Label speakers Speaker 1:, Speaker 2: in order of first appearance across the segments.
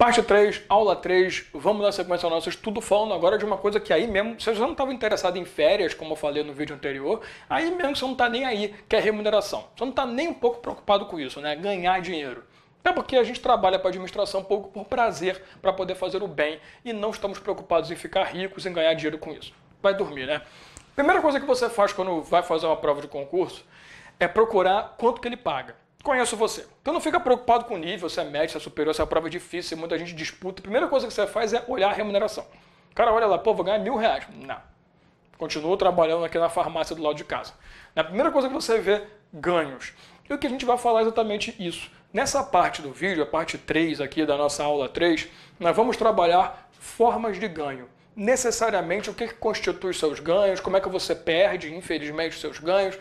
Speaker 1: Parte 3, aula 3, vamos dar sequência ao nosso estudo falando agora de uma coisa que aí mesmo, se você não estava interessado em férias, como eu falei no vídeo anterior, aí mesmo você não está nem aí, que é remuneração. Você não está nem um pouco preocupado com isso, né? Ganhar dinheiro. É porque a gente trabalha para a administração um pouco por prazer, para poder fazer o bem, e não estamos preocupados em ficar ricos, em ganhar dinheiro com isso. Vai dormir, né? Primeira coisa que você faz quando vai fazer uma prova de concurso é procurar quanto que ele paga conheço você. Então não fica preocupado com o nível, se é médio, se é superior, se é prova difícil, se muita gente disputa. A primeira coisa que você faz é olhar a remuneração. O cara olha lá, pô, vou ganhar mil reais. Não. Continua trabalhando aqui na farmácia do lado de casa. Na primeira coisa que você vê, ganhos. E o que a gente vai falar é exatamente isso. Nessa parte do vídeo, a parte 3 aqui da nossa aula 3, nós vamos trabalhar formas de ganho necessariamente o que constitui seus ganhos, como é que você perde, infelizmente, seus ganhos,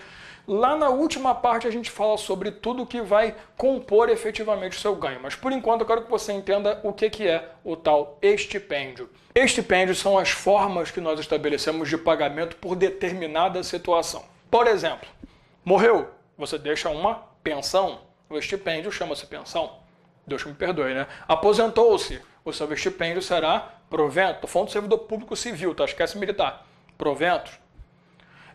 Speaker 1: Lá na última parte a gente fala sobre tudo que vai compor efetivamente o seu ganho, mas por enquanto eu quero que você entenda o que é o tal estipêndio. Estipêndios são as formas que nós estabelecemos de pagamento por determinada situação. Por exemplo, morreu, você deixa uma pensão. O estipêndio chama-se pensão. Deus me perdoe, né? Aposentou-se, o seu estipêndio será provento. Tô falando do servidor público civil, tá? Esquece militar. Proventos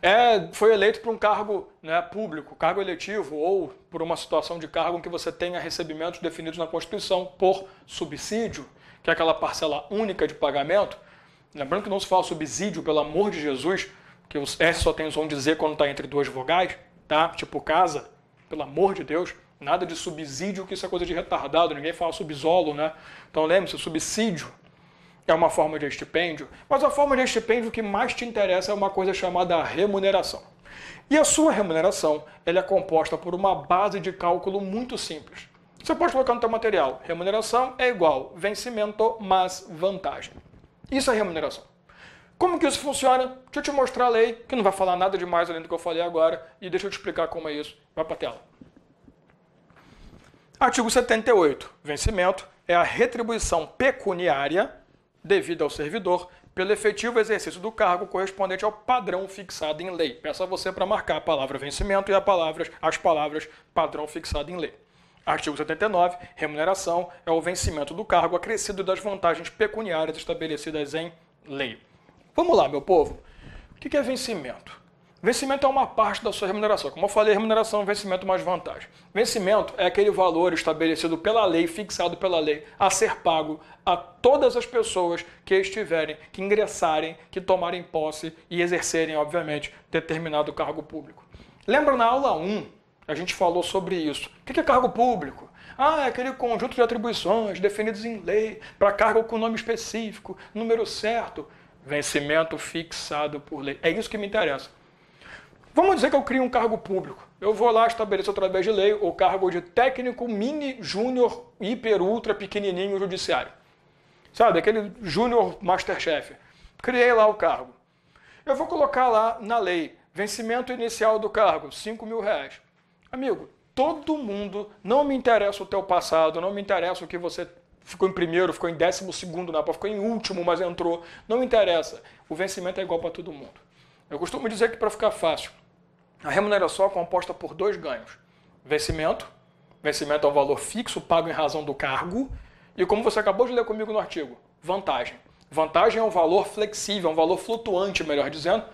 Speaker 1: é, foi eleito para um cargo né, público, cargo eletivo, ou por uma situação de cargo em que você tenha recebimentos definidos na Constituição por subsídio, que é aquela parcela única de pagamento. Lembrando que não se fala subsídio, pelo amor de Jesus, que o S só tem o som de Z quando está entre duas vogais, tá? Tipo casa, pelo amor de Deus. Nada de subsídio, que isso é coisa de retardado, ninguém fala subsolo, né? Então lembre-se, subsídio é uma forma de estipêndio, mas a forma de estipêndio que mais te interessa é uma coisa chamada remuneração. E a sua remuneração ela é composta por uma base de cálculo muito simples. Você pode colocar no seu material, remuneração é igual vencimento mais vantagem. Isso é remuneração. Como que isso funciona? Deixa eu te mostrar a lei, que não vai falar nada demais além do que eu falei agora, e deixa eu te explicar como é isso. Vai para a tela. Artigo 78. Vencimento é a retribuição pecuniária devido ao servidor pelo efetivo exercício do cargo correspondente ao padrão fixado em lei. Peço a você para marcar a palavra vencimento e a palavras, as palavras padrão fixado em lei. Artigo 79. Remuneração é o vencimento do cargo acrescido das vantagens pecuniárias estabelecidas em lei. Vamos lá, meu povo. O que é vencimento? Vencimento é uma parte da sua remuneração. Como eu falei, remuneração, é vencimento mais vantagem. Vencimento é aquele valor estabelecido pela lei, fixado pela lei, a ser pago a todas as pessoas que estiverem, que ingressarem, que tomarem posse e exercerem, obviamente, determinado cargo público. Lembra na aula 1, a gente falou sobre isso. O que é cargo público? Ah, é aquele conjunto de atribuições definidos em lei para cargo com nome específico, número certo, vencimento fixado por lei. É isso que me interessa. Vamos dizer que eu crio um cargo público. Eu vou lá estabelecer através de lei o cargo de técnico mini, júnior, hiper, ultra, pequenininho judiciário. Sabe, aquele júnior masterchef. Criei lá o cargo. Eu vou colocar lá na lei, vencimento inicial do cargo, 5 mil reais. Amigo, todo mundo, não me interessa o teu passado, não me interessa o que você ficou em primeiro, ficou em décimo segundo na ficou em último, mas entrou. Não interessa. O vencimento é igual para todo mundo. Eu costumo dizer que para ficar fácil, a remuneração é composta por dois ganhos: vencimento, vencimento é o valor fixo pago em razão do cargo, e como você acabou de ler comigo no artigo, vantagem. Vantagem é um valor flexível, é um valor flutuante, melhor dizendo,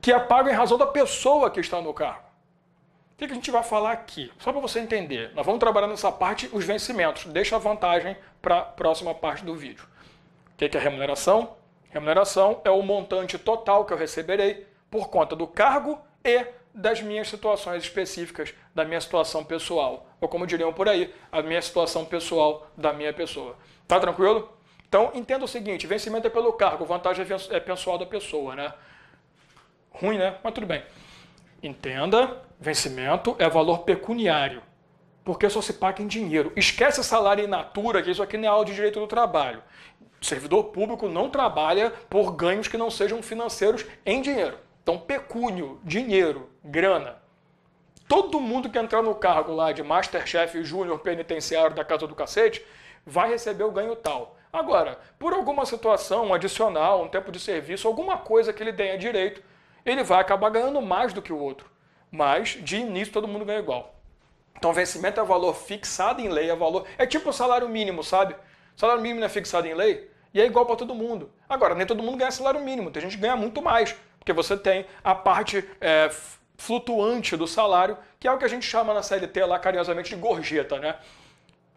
Speaker 1: que é pago em razão da pessoa que está no cargo. O que a gente vai falar aqui? Só para você entender, nós vamos trabalhar nessa parte os vencimentos. Deixa a vantagem para a próxima parte do vídeo. O que é remuneração? Remuneração é o montante total que eu receberei por conta do cargo e das minhas situações específicas, da minha situação pessoal. Ou como diriam por aí, a minha situação pessoal da minha pessoa. Tá tranquilo? Então entenda o seguinte: vencimento é pelo cargo, vantagem é, é pessoal da pessoa, né? Ruim, né? Mas tudo bem. Entenda, vencimento é valor pecuniário, porque só se paga em dinheiro. Esquece salário in natura, que isso aqui não é aula de direito do trabalho. servidor público não trabalha por ganhos que não sejam financeiros em dinheiro. Então, pecúnio, dinheiro, grana. Todo mundo que entrar no cargo lá de Masterchef Júnior Penitenciário da Casa do Cacete vai receber o ganho tal. Agora, por alguma situação adicional, um tempo de serviço, alguma coisa que ele tenha direito, ele vai acabar ganhando mais do que o outro. Mas, de início, todo mundo ganha igual. Então, vencimento é valor fixado em lei, é valor. É tipo o salário mínimo, sabe? salário mínimo é fixado em lei e é igual para todo mundo. Agora, nem todo mundo ganha salário mínimo, tem gente que ganha muito mais porque você tem a parte é, flutuante do salário, que é o que a gente chama na CLT lá carinhosamente de gorjeta, né?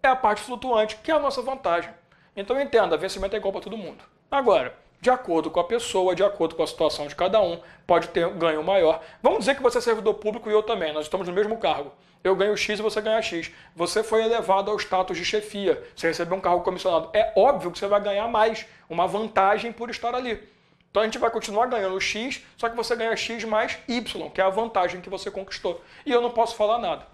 Speaker 1: É a parte flutuante, que é a nossa vantagem. Então entenda, vencimento é igual para todo mundo. Agora, de acordo com a pessoa, de acordo com a situação de cada um, pode ter um ganho maior. Vamos dizer que você é servidor público e eu também, nós estamos no mesmo cargo. Eu ganho X e você ganha X. Você foi elevado ao status de chefia, você recebeu um cargo comissionado. É óbvio que você vai ganhar mais, uma vantagem por estar ali. Então a gente vai continuar ganhando X, só que você ganha X mais Y, que é a vantagem que você conquistou. E eu não posso falar nada.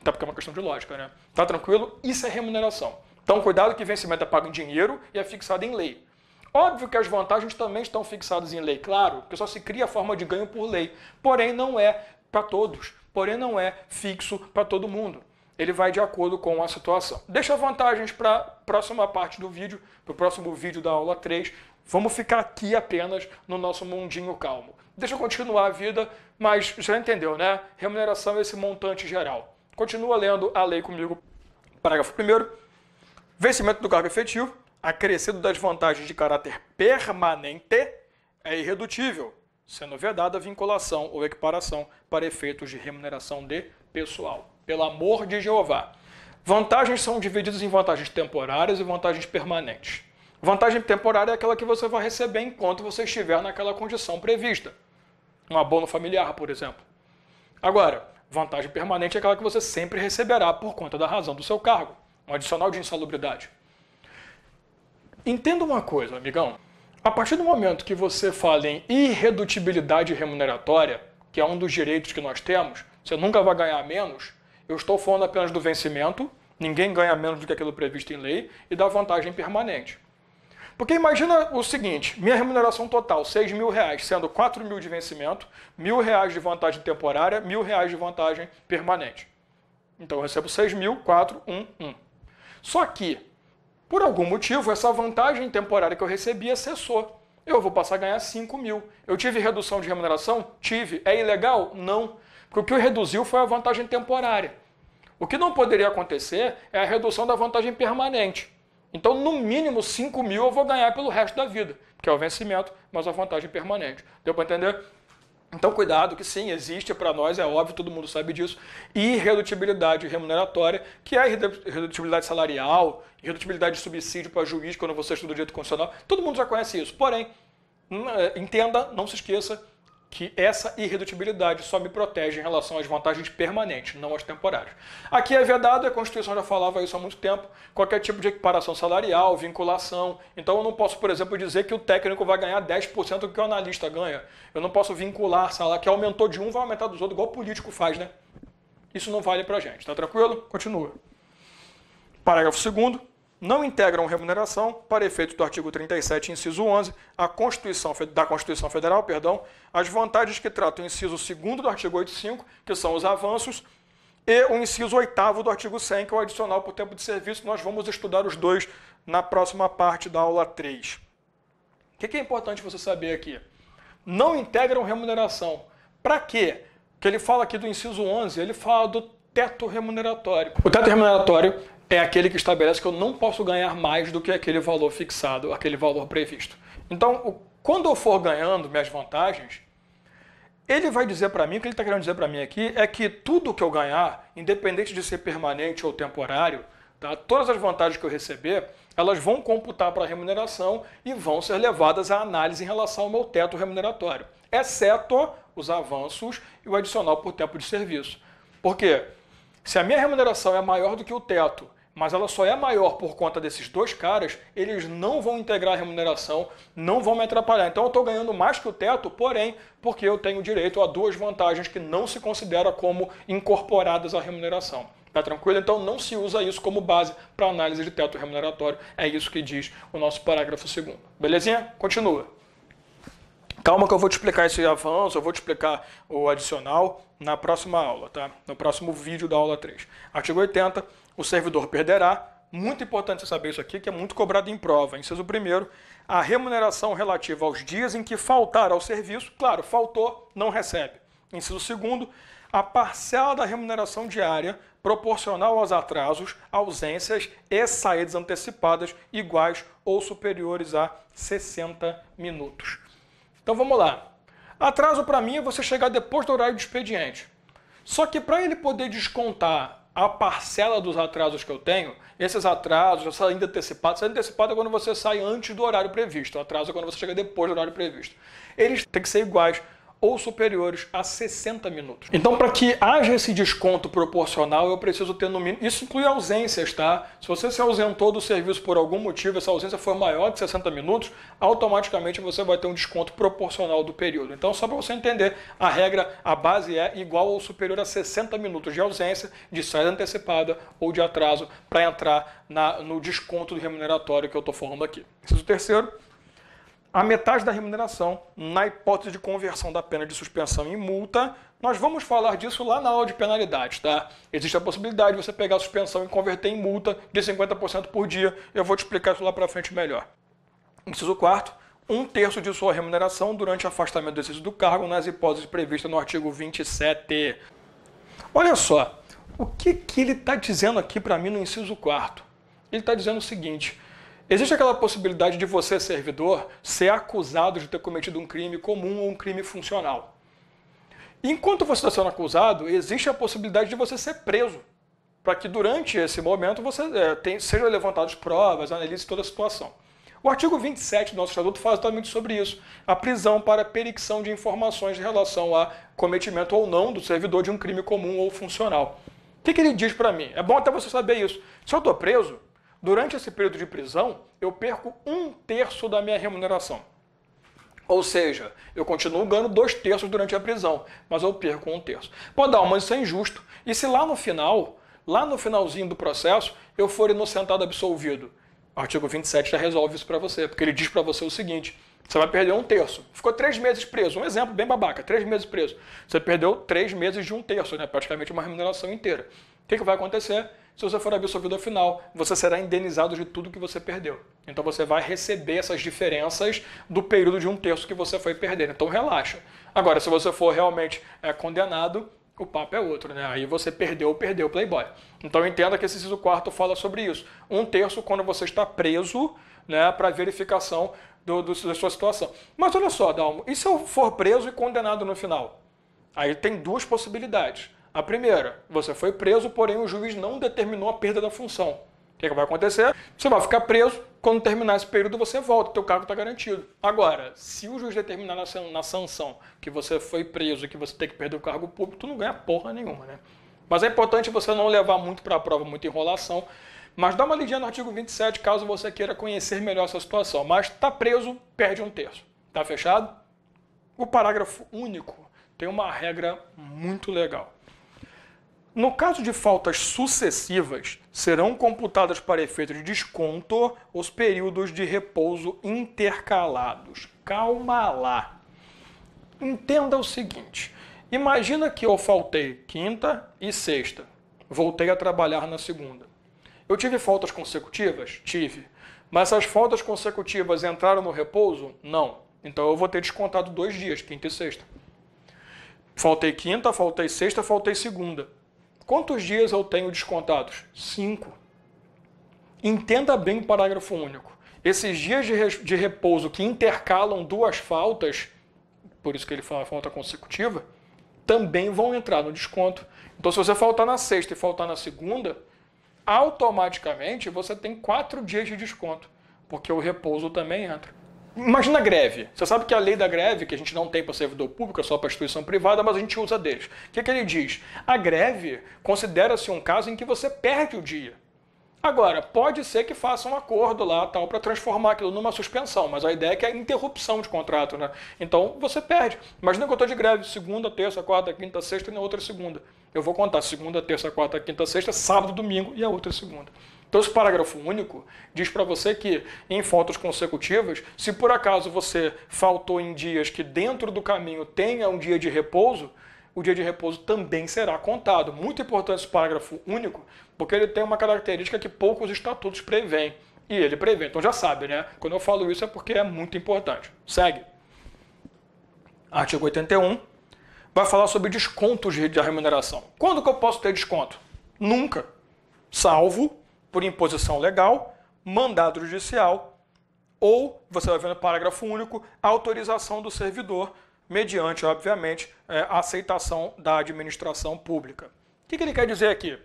Speaker 1: Até tá, porque é uma questão de lógica, né? Tá tranquilo? Isso é remuneração. Então cuidado que vencimento é pago em dinheiro e é fixado em lei. Óbvio que as vantagens também estão fixadas em lei, claro, porque só se cria a forma de ganho por lei. Porém, não é para todos. Porém, não é fixo para todo mundo. Ele vai de acordo com a situação. Deixa vantagens para a próxima parte do vídeo, para o próximo vídeo da aula 3, Vamos ficar aqui apenas no nosso mundinho calmo. Deixa eu continuar a vida, mas já entendeu, né? Remuneração é esse montante geral. Continua lendo a lei comigo. Parágrafo 1. Vencimento do cargo efetivo, acrescido das vantagens de caráter permanente, é irredutível, sendo vedada vinculação ou equiparação para efeitos de remuneração de pessoal. Pelo amor de Jeová. Vantagens são divididas em vantagens temporárias e vantagens permanentes. Vantagem temporária é aquela que você vai receber enquanto você estiver naquela condição prevista. Um abono familiar, por exemplo. Agora, vantagem permanente é aquela que você sempre receberá por conta da razão do seu cargo. Um adicional de insalubridade. Entenda uma coisa, amigão. A partir do momento que você fala em irredutibilidade remuneratória, que é um dos direitos que nós temos, você nunca vai ganhar menos, eu estou falando apenas do vencimento, ninguém ganha menos do que aquilo previsto em lei, e da vantagem permanente. Porque imagina o seguinte, minha remuneração total, 6 mil reais, sendo 4 mil de vencimento, mil reais de vantagem temporária, mil reais de vantagem permanente. Então eu recebo 6 mil, 4, 1, 1. Só que, por algum motivo, essa vantagem temporária que eu recebi cessou. Eu vou passar a ganhar 5 mil. Eu tive redução de remuneração? Tive. É ilegal? Não. Porque o que reduziu foi a vantagem temporária. O que não poderia acontecer é a redução da vantagem permanente. Então, no mínimo 5 mil eu vou ganhar pelo resto da vida, que é o vencimento, mas a vantagem permanente. Deu para entender? Então, cuidado, que sim, existe para nós, é óbvio, todo mundo sabe disso. E redutibilidade remuneratória, que é redutibilidade salarial, redutibilidade de subsídio para juiz quando você estuda direito constitucional. Todo mundo já conhece isso. Porém, eh, entenda, não se esqueça que essa irredutibilidade só me protege em relação às vantagens permanentes, não às temporárias. Aqui é vedado, a Constituição já falava isso há muito tempo, qualquer tipo de equiparação salarial, vinculação. Então eu não posso, por exemplo, dizer que o técnico vai ganhar 10% do que o analista ganha. Eu não posso vincular salário que aumentou de um vai aumentar dos outros, igual o político faz, né? Isso não vale pra gente, tá tranquilo? Continua. Parágrafo 2 não integram remuneração para efeito do artigo 37, inciso 11, a Constituição, da Constituição Federal, perdão, as vantagens que tratam o inciso 2 do artigo 85, que são os avanços, e o inciso 8 do artigo 100, que é o adicional por tempo de serviço, nós vamos estudar os dois na próxima parte da aula 3. O que é importante você saber aqui? Não integram remuneração. Para quê? Porque ele fala aqui do inciso 11, ele fala do teto remuneratório. O teto remuneratório é aquele que estabelece que eu não posso ganhar mais do que aquele valor fixado, aquele valor previsto. Então, quando eu for ganhando minhas vantagens, ele vai dizer para mim, o que ele está querendo dizer para mim aqui é que tudo que eu ganhar, independente de ser permanente ou temporário, tá, todas as vantagens que eu receber, elas vão computar para a remuneração e vão ser levadas à análise em relação ao meu teto remuneratório, exceto os avanços e o adicional por tempo de serviço. Por quê? Se a minha remuneração é maior do que o teto mas ela só é maior por conta desses dois caras, eles não vão integrar a remuneração, não vão me atrapalhar. Então eu estou ganhando mais que o teto, porém, porque eu tenho direito a duas vantagens que não se considera como incorporadas à remuneração. Tá tranquilo? Então não se usa isso como base para análise de teto remuneratório. É isso que diz o nosso parágrafo segundo. Belezinha? Continua. Calma que eu vou te explicar esse avanço, eu vou te explicar o adicional na próxima aula, tá? No próximo vídeo da aula 3. Artigo 80 o servidor perderá. Muito importante você saber isso aqui, que é muito cobrado em prova. Inciso primeiro, a remuneração relativa aos dias em que faltar ao serviço, claro, faltou, não recebe. Inciso segundo, a parcela da remuneração diária proporcional aos atrasos, ausências e saídas antecipadas iguais ou superiores a 60 minutos. Então vamos lá. Atraso para mim é você chegar depois do horário de expediente. Só que para ele poder descontar a parcela dos atrasos que eu tenho, esses atrasos, essa ainda antecipada, essa antecipada é quando você sai antes do horário previsto, o atraso é quando você chega depois do horário previsto. Eles têm que ser iguais ou superiores a 60 minutos. Então, para que haja esse desconto proporcional, eu preciso ter no mínimo. Isso inclui ausências, tá? Se você se ausentou do serviço por algum motivo, essa ausência for maior de 60 minutos, automaticamente você vai ter um desconto proporcional do período. Então, só para você entender, a regra, a base é igual ou superior a 60 minutos de ausência, de saída antecipada ou de atraso para entrar na, no desconto remuneratório que eu estou falando aqui. Preciso terceiro a metade da remuneração na hipótese de conversão da pena de suspensão em multa. Nós vamos falar disso lá na aula de penalidades, tá? Existe a possibilidade de você pegar a suspensão e converter em multa de 50% por dia. Eu vou te explicar isso lá para frente melhor. Inciso 4 um terço de sua remuneração durante afastamento do exercício do cargo nas hipóteses previstas no artigo 27. Olha só, o que, que ele está dizendo aqui para mim no inciso 4? Ele está dizendo o seguinte: Existe aquela possibilidade de você, servidor, ser acusado de ter cometido um crime comum ou um crime funcional. Enquanto você está sendo acusado, existe a possibilidade de você ser preso, para que durante esse momento você é, tem, sejam levantadas provas, analise toda a situação. O artigo 27 do nosso Estatuto fala exatamente sobre isso, a prisão para pericção de informações em relação a cometimento ou não do servidor de um crime comum ou funcional. O que, que ele diz para mim? É bom até você saber isso. Se eu estou preso, durante esse período de prisão, eu perco um terço da minha remuneração. Ou seja, eu continuo ganhando dois terços durante a prisão, mas eu perco um terço. Pode dar mas isso é injusto. E se lá no final, lá no finalzinho do processo, eu for inocentado absolvido? O artigo 27 já resolve isso para você, porque ele diz para você o seguinte: você vai perder um terço. Ficou três meses preso, um exemplo bem babaca, três meses preso. Você perdeu três meses de um terço, né? praticamente uma remuneração inteira. O que, que vai acontecer? Se você for absolvido ao final, você será indenizado de tudo que você perdeu. Então você vai receber essas diferenças do período de um terço que você foi perder. Então relaxa. Agora, se você for realmente é, condenado, o papo é outro, né? Aí você perdeu, perdeu o Playboy. Então entenda que esse ciso quarto fala sobre isso. Um terço quando você está preso, né, para verificação do, do, da sua situação. Mas olha só, Dalmo, e se eu for preso e condenado no final? Aí tem duas possibilidades. A primeira, você foi preso, porém o juiz não determinou a perda da função. O que, é que vai acontecer? Você vai ficar preso, quando terminar esse período você volta, teu cargo está garantido. Agora, se o juiz determinar na sanção que você foi preso e que você tem que perder o cargo público, tu não ganha porra nenhuma, né? Mas é importante você não levar muito para a prova, muita enrolação. Mas dá uma lidinha no artigo 27 caso você queira conhecer melhor essa situação. Mas tá preso, perde um terço. Tá fechado? O parágrafo único tem uma regra muito legal. No caso de faltas sucessivas, serão computadas para efeito de desconto os períodos de repouso intercalados. Calma lá. Entenda o seguinte: imagina que eu faltei quinta e sexta, voltei a trabalhar na segunda. Eu tive faltas consecutivas? Tive. Mas as faltas consecutivas entraram no repouso? Não. Então eu vou ter descontado dois dias, quinta e sexta. Faltei quinta, faltei sexta, faltei segunda. Quantos dias eu tenho descontados? Cinco. Entenda bem o parágrafo único. Esses dias de repouso que intercalam duas faltas, por isso que ele fala falta consecutiva, também vão entrar no desconto. Então, se você faltar na sexta e faltar na segunda, automaticamente você tem quatro dias de desconto, porque o repouso também entra. Imagina a greve. Você sabe que a lei da greve, que a gente não tem para servidor público, é só para instituição privada, mas a gente usa deles. O que, é que ele diz? A greve considera-se um caso em que você perde o dia. Agora, pode ser que faça um acordo lá tal para transformar aquilo numa suspensão, mas a ideia é que é interrupção de contrato, né? Então você perde. Imagina que eu estou de greve segunda, terça, quarta, quinta, sexta e na outra segunda. Eu vou contar segunda, terça, quarta, quinta, sexta, sábado, domingo e a outra segunda. Então, esse parágrafo único diz para você que, em faltas consecutivas, se por acaso você faltou em dias que dentro do caminho tenha um dia de repouso, o dia de repouso também será contado. Muito importante esse parágrafo único, porque ele tem uma característica que poucos estatutos prevêem. E ele prevê, então já sabe, né? Quando eu falo isso é porque é muito importante. Segue. Artigo 81 vai falar sobre descontos de remuneração. Quando que eu posso ter desconto? Nunca. Salvo por imposição legal, mandado judicial ou, você vai ver no parágrafo único, autorização do servidor, mediante, obviamente, a é, aceitação da administração pública. O que ele quer dizer aqui?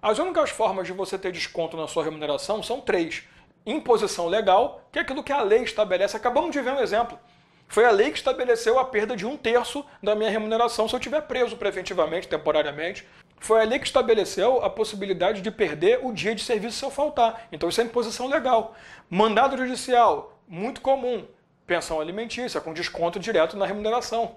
Speaker 1: As únicas formas de você ter desconto na sua remuneração são três. Imposição legal, que é aquilo que a lei estabelece. Acabamos de ver um exemplo. Foi a lei que estabeleceu a perda de um terço da minha remuneração se eu estiver preso preventivamente, temporariamente. Foi ali que estabeleceu a possibilidade de perder o dia de serviço se eu faltar. Então isso é imposição legal. Mandado judicial, muito comum. Pensão alimentícia, com desconto direto na remuneração.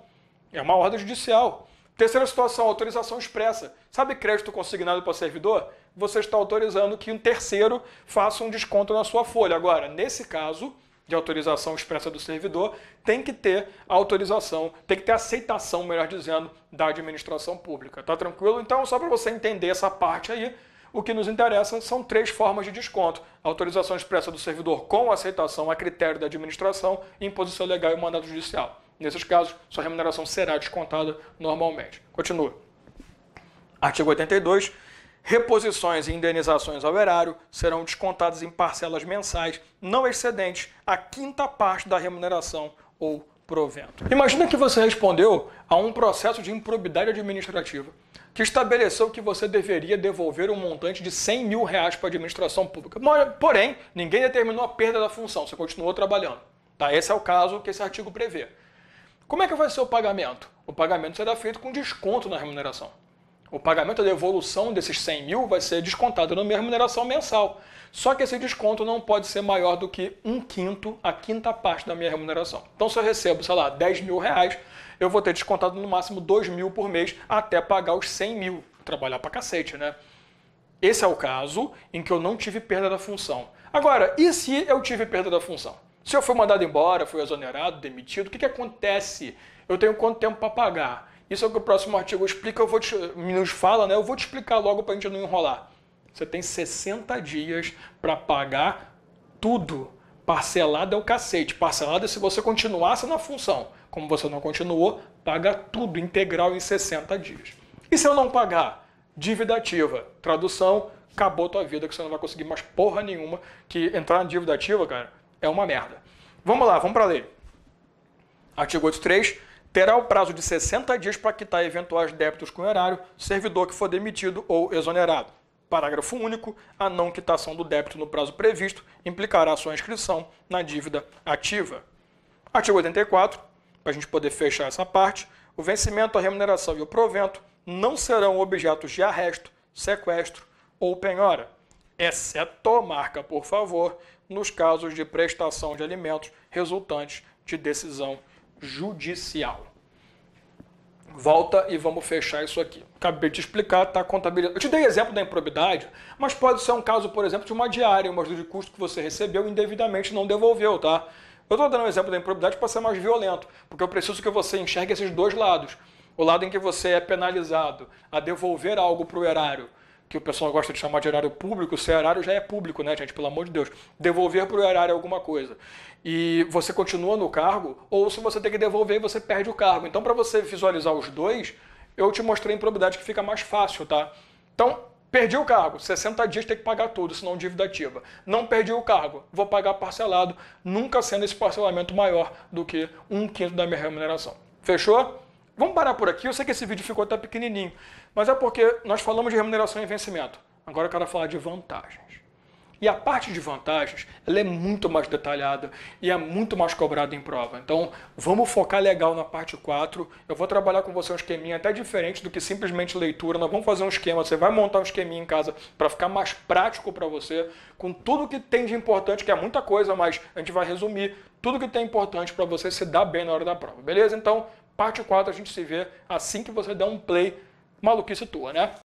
Speaker 1: É uma ordem judicial. Terceira situação, autorização expressa. Sabe crédito consignado para servidor? Você está autorizando que um terceiro faça um desconto na sua folha. Agora, nesse caso, de autorização expressa do servidor, tem que ter autorização, tem que ter aceitação, melhor dizendo, da administração pública. Tá tranquilo? Então, só para você entender essa parte aí, o que nos interessa são três formas de desconto: autorização expressa do servidor com aceitação a critério da administração, imposição legal e mandado judicial. Nesses casos, sua remuneração será descontada normalmente. Continua. Artigo 82 Reposições e indenizações ao erário serão descontadas em parcelas mensais não excedentes à quinta parte da remuneração ou provento. Imagina que você respondeu a um processo de improbidade administrativa que estabeleceu que você deveria devolver um montante de 100 mil reais para a administração pública. Porém, ninguém determinou a perda da função, você continuou trabalhando. Tá? Esse é o caso que esse artigo prevê. Como é que vai ser o pagamento? O pagamento será feito com desconto na remuneração o pagamento da evolução desses 100 mil vai ser descontado na minha remuneração mensal. Só que esse desconto não pode ser maior do que um quinto, a quinta parte da minha remuneração. Então, se eu recebo, sei lá, 10 mil reais, eu vou ter descontado no máximo 2 mil por mês até pagar os 100 mil. Trabalhar pra cacete, né? Esse é o caso em que eu não tive perda da função. Agora, e se eu tive perda da função? Se eu fui mandado embora, fui exonerado, demitido, o que, que acontece? Eu tenho quanto tempo para pagar? Isso é o que o próximo artigo explica, eu vou te, nos fala, né? Eu vou te explicar logo para a gente não enrolar. Você tem 60 dias para pagar tudo. Parcelado é o cacete. Parcelado é se você continuasse na função. Como você não continuou, paga tudo integral em 60 dias. E se eu não pagar? Dívida ativa. Tradução, acabou tua vida, que você não vai conseguir mais porra nenhuma, que entrar na dívida ativa, cara, é uma merda. Vamos lá, vamos para a lei. Artigo 83 terá o prazo de 60 dias para quitar eventuais débitos com o erário, servidor que for demitido ou exonerado. Parágrafo único. A não quitação do débito no prazo previsto implicará sua inscrição na dívida ativa. Artigo 84. Para a gente poder fechar essa parte, o vencimento, a remuneração e o provento não serão objetos de arresto, sequestro ou penhora, exceto marca, por favor, nos casos de prestação de alimentos resultantes de decisão judicial. Volta e vamos fechar isso aqui. Acabei de explicar, tá? Contabilidade. Eu te dei exemplo da improbidade, mas pode ser um caso, por exemplo, de uma diária, uma ajuda de custo que você recebeu indevidamente não devolveu, tá? Eu estou dando um exemplo da improbidade para ser mais violento, porque eu preciso que você enxergue esses dois lados. O lado em que você é penalizado a devolver algo para o erário que o pessoal gosta de chamar de erário público, se é erário já é público, né, gente? Pelo amor de Deus. Devolver para o erário é alguma coisa. E você continua no cargo, ou se você tem que devolver, você perde o cargo. Então, para você visualizar os dois, eu te mostrei em probabilidade que fica mais fácil, tá? Então, Perdi o cargo, 60 dias tem que pagar tudo, senão dívida ativa. Não perdi o cargo, vou pagar parcelado, nunca sendo esse parcelamento maior do que um quinto da minha remuneração. Fechou? Vamos parar por aqui. Eu sei que esse vídeo ficou até pequenininho, mas é porque nós falamos de remuneração e vencimento. Agora eu quero falar de vantagens. E a parte de vantagens, ela é muito mais detalhada e é muito mais cobrada em prova. Então, vamos focar legal na parte 4. Eu vou trabalhar com você um esqueminha até diferente do que simplesmente leitura. Nós vamos fazer um esquema, você vai montar um esqueminha em casa para ficar mais prático para você, com tudo que tem de importante, que é muita coisa, mas a gente vai resumir tudo que tem importante para você se dar bem na hora da prova. Beleza? Então, Parte 4 a gente se vê assim que você der um play. Maluquice tua, né?